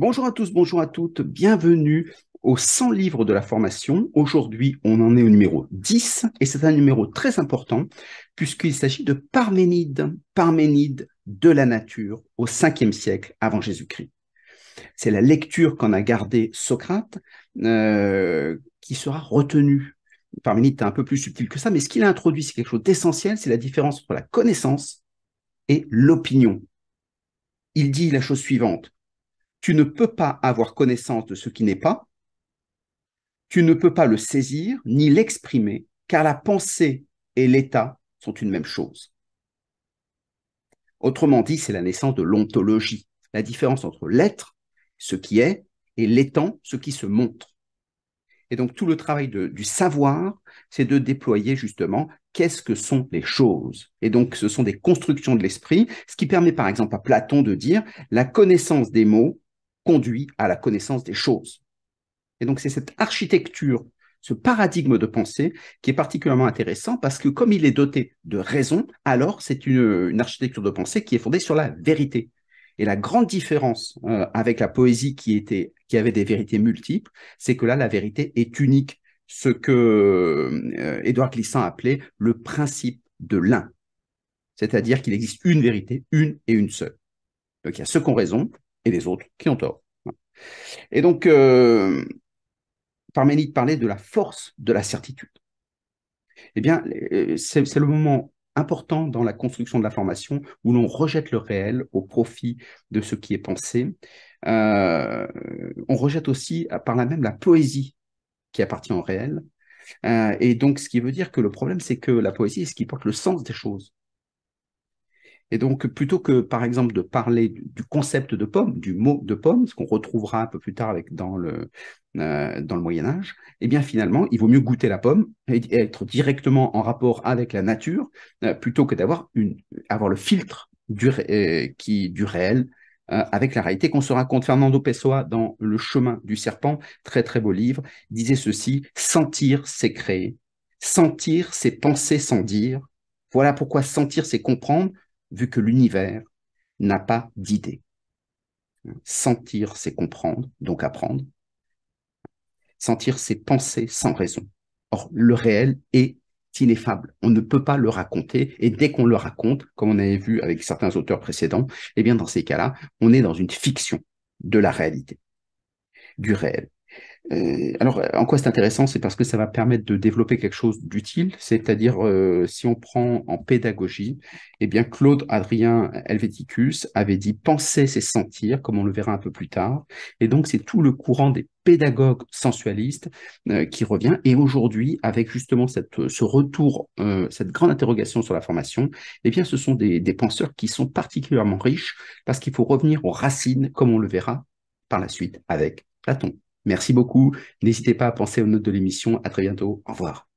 Bonjour à tous, bonjour à toutes, bienvenue aux 100 livres de la formation. Aujourd'hui, on en est au numéro 10 et c'est un numéro très important puisqu'il s'agit de Parménide, Parménide de la nature au 5e siècle avant Jésus-Christ. C'est la lecture qu'en a gardée Socrate euh, qui sera retenue. Parménide est un peu plus subtil que ça, mais ce qu'il a introduit, c'est quelque chose d'essentiel, c'est la différence entre la connaissance et l'opinion. Il dit la chose suivante tu ne peux pas avoir connaissance de ce qui n'est pas, tu ne peux pas le saisir ni l'exprimer, car la pensée et l'état sont une même chose. Autrement dit, c'est la naissance de l'ontologie, la différence entre l'être, ce qui est, et l'étant, ce qui se montre. Et donc tout le travail du savoir, c'est de déployer justement qu'est-ce que sont les choses. Et donc ce sont des constructions de l'esprit, ce qui permet par exemple à Platon de dire la connaissance des mots conduit à la connaissance des choses. Et donc c'est cette architecture, ce paradigme de pensée qui est particulièrement intéressant parce que comme il est doté de raison, alors c'est une, architecture de pensée qui est fondée sur la vérité. Et la grande différence euh, avec la poésie qui, était, qui avait des vérités multiples, c'est que là, la vérité est unique. Ce que euh, Édouard Glissant appelait le principe de l'un. C'est-à-dire qu'il existe une vérité, une et une seule. Donc il y a ceux qui ont raison et les autres qui ont tort. Et donc, euh, Parménide parlait de la force de la certitude. Eh bien, euh, c'est le moment important dans la construction de la formation où l'on rejette le réel au profit de ce qui est pensé. Euh, on rejette aussi euh, par là même la poésie qui appartient au réel. et donc, ce qui veut dire que le problème, c'est que la poésie est ce qui porte le sens des choses. Et donc, plutôt que, par exemple, de parler du concept de pomme, du mot de pomme, ce qu'on retrouvera un peu plus tard dans, le, euh, dans le Moyen Âge, eh bien finalement, il vaut mieux goûter la pomme et, être directement en rapport avec la nature, euh, plutôt que d'avoir une, avoir le filtre du, euh, qui, du réel avec la réalité qu'on se raconte. Fernando Pessoa, dans Le chemin du serpent, très très beau livre, disait ceci, sentir, c'est créer. Sentir, c'est penser sans dire. Voilà pourquoi sentir, c'est comprendre vu que l'univers n'a pas d'idée. Hein, sentir, c'est comprendre, donc apprendre. Sentir, c'est penser sans raison. Or, le réel est ineffable. On ne peut pas le raconter. Et dès qu'on le raconte, comme on avait vu avec certains auteurs précédents, eh bien, dans ces cas-là, on est dans une fiction de la réalité, du réel. Euh, alors, en quoi c'est intéressant C'est parce que ça va permettre de développer quelque chose d'utile, c'est-à-dire, euh, si on prend en pédagogie, eh bien, Claude Adrien Helvéticus avait dit « penser, c'est sentir », comme on le verra un peu plus tard, et donc c'est tout le courant des pédagogues sensualistes euh, qui revient, et aujourd'hui, avec justement cette, ce retour, cette grande interrogation sur la formation, eh bien, ce sont des, des penseurs qui sont particulièrement riches, parce qu'il faut revenir aux racines, comme on le verra par la suite avec Platon. Merci beaucoup. N'hésitez pas à penser aux notes de l'émission. À très bientôt. Au revoir.